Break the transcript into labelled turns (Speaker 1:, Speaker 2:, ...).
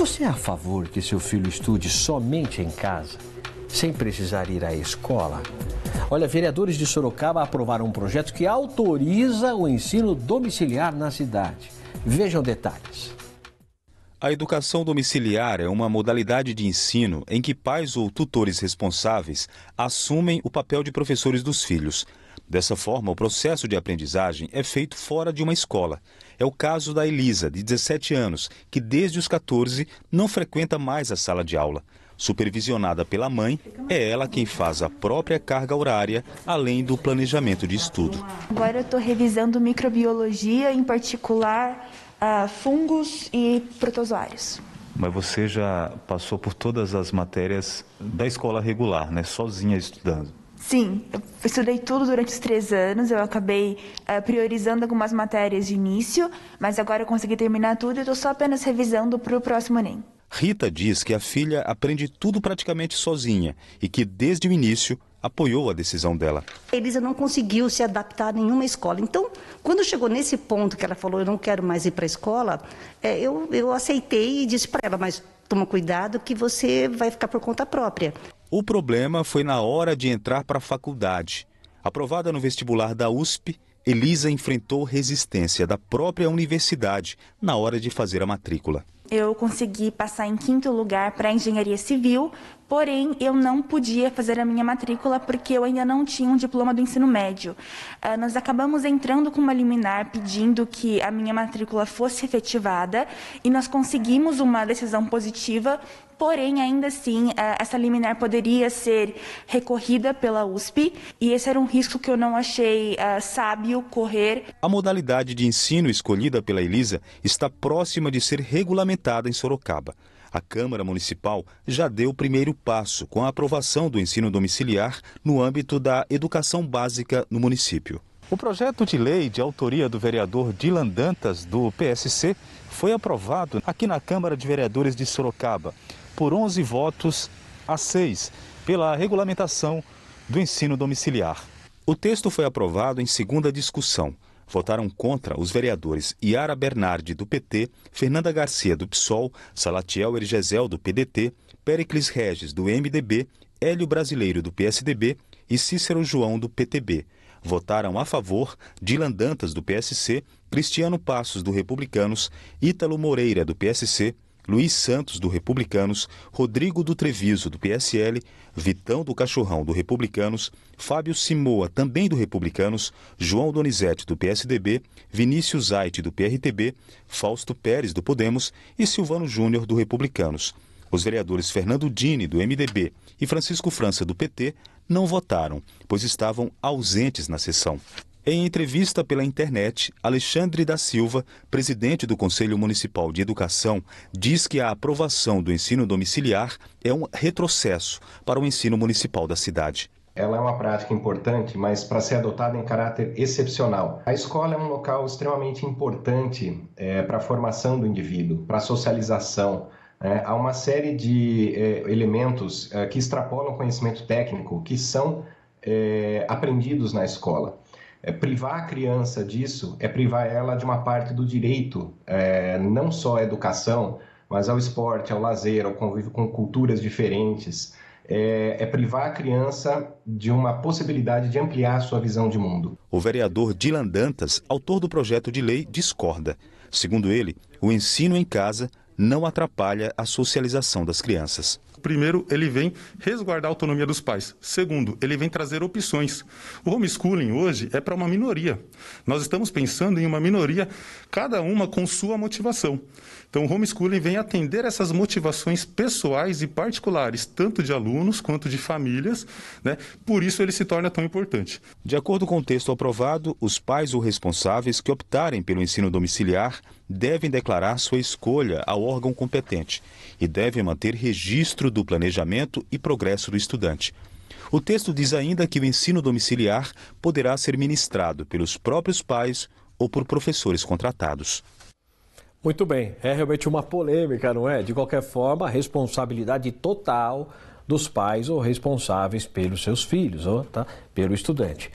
Speaker 1: Você é a favor que seu filho estude somente em casa, sem precisar ir à escola? Olha, vereadores de Sorocaba aprovaram um projeto que autoriza o ensino domiciliar na cidade. Vejam detalhes.
Speaker 2: A educação domiciliar é uma modalidade de ensino em que pais ou tutores responsáveis assumem o papel de professores dos filhos. Dessa forma, o processo de aprendizagem é feito fora de uma escola é o caso da Elisa, de 17 anos, que desde os 14 não frequenta mais a sala de aula. Supervisionada pela mãe, é ela quem faz a própria carga horária, além do planejamento de estudo.
Speaker 3: Agora eu estou revisando microbiologia, em particular uh, fungos e protozoários.
Speaker 2: Mas você já passou por todas as matérias da escola regular, né? Sozinha estudando?
Speaker 3: Sim, eu estudei tudo durante os três anos. Eu acabei uh, priorizando algumas matérias de início, mas agora eu consegui terminar tudo e estou só apenas revisando para o próximo Enem.
Speaker 2: Rita diz que a filha aprende tudo praticamente sozinha e que desde o início apoiou a decisão dela.
Speaker 3: Elisa não conseguiu se adaptar a nenhuma escola. Então, quando chegou nesse ponto que ela falou, eu não quero mais ir para a escola, é, eu, eu aceitei e disse para ela, mas toma cuidado que você vai ficar por conta própria. O
Speaker 2: problema foi na hora de entrar para a faculdade. Aprovada no vestibular da USP, Elisa enfrentou resistência da própria universidade na hora de fazer a matrícula.
Speaker 3: Eu consegui passar em quinto lugar para engenharia civil, porém eu não podia fazer a minha matrícula porque eu ainda não tinha um diploma do ensino médio. Ah, nós acabamos entrando com uma liminar pedindo que a minha matrícula fosse efetivada e nós conseguimos uma decisão positiva Porém, ainda assim, eh, essa liminar poderia ser recorrida pela USP e esse era um risco que eu não achei eh, sábio correr.
Speaker 2: A modalidade de ensino escolhida pela Elisa está próxima de ser regulamentada em Sorocaba. A Câmara Municipal já deu o primeiro passo com a aprovação do ensino domiciliar no âmbito da educação básica no município. O projeto de lei de autoria do vereador Dilan Dantas, do PSC, foi aprovado aqui na Câmara de Vereadores de Sorocaba por 11 votos a 6 pela regulamentação do ensino domiciliar. O texto foi aprovado em segunda discussão. Votaram contra os vereadores Yara Bernardi, do PT, Fernanda Garcia, do PSOL, Salatiel Ergesel, do PDT, Pericles Regis, do MDB, Hélio Brasileiro, do PSDB e Cícero João, do PTB. Votaram a favor Dilan Dantas, do PSC, Cristiano Passos, do Republicanos, Ítalo Moreira, do PSC, Luiz Santos, do Republicanos, Rodrigo do Treviso, do PSL, Vitão do Cachorrão, do Republicanos, Fábio Simoa, também do Republicanos, João Donizete, do PSDB, Vinícius Aite do PRTB, Fausto Pérez, do Podemos e Silvano Júnior, do Republicanos. Os vereadores Fernando Dini, do MDB, e Francisco França, do PT, não votaram, pois estavam ausentes na sessão. Em entrevista pela internet, Alexandre da Silva, presidente do Conselho Municipal de Educação, diz que a aprovação do ensino domiciliar é um retrocesso para o ensino municipal da cidade.
Speaker 1: Ela é uma prática importante, mas para ser adotada em caráter excepcional. A escola é um local extremamente importante é, para a formação do indivíduo, para a socialização, é, há uma série de é, elementos é, que extrapolam o conhecimento técnico, que são é, aprendidos na escola. É, privar a criança disso é privar ela de uma parte do direito, é, não só à educação, mas ao esporte, ao lazer, ao convívio com culturas diferentes. É, é, privar a criança de uma possibilidade de ampliar a sua visão de mundo.
Speaker 2: O vereador Dilan Dantas, autor do projeto de lei, discorda. Segundo ele, o ensino em casa não atrapalha a socialização das crianças primeiro, ele vem resguardar a autonomia dos pais. Segundo, ele vem trazer opções. O homeschooling hoje é para uma minoria. Nós estamos pensando em uma minoria, cada uma com sua motivação. Então, o homeschooling vem atender essas motivações pessoais e particulares, tanto de alunos quanto de famílias, né? por isso ele se torna tão importante. De acordo com o texto aprovado, os pais ou responsáveis que optarem pelo ensino domiciliar devem declarar sua escolha ao órgão competente e devem manter registro do planejamento e progresso do estudante. O texto diz ainda que o ensino domiciliar poderá ser ministrado pelos próprios pais ou por professores contratados.
Speaker 1: Muito bem, é realmente uma polêmica, não é? De qualquer forma, a responsabilidade total dos pais ou responsáveis pelos seus filhos, ou, tá? pelo estudante.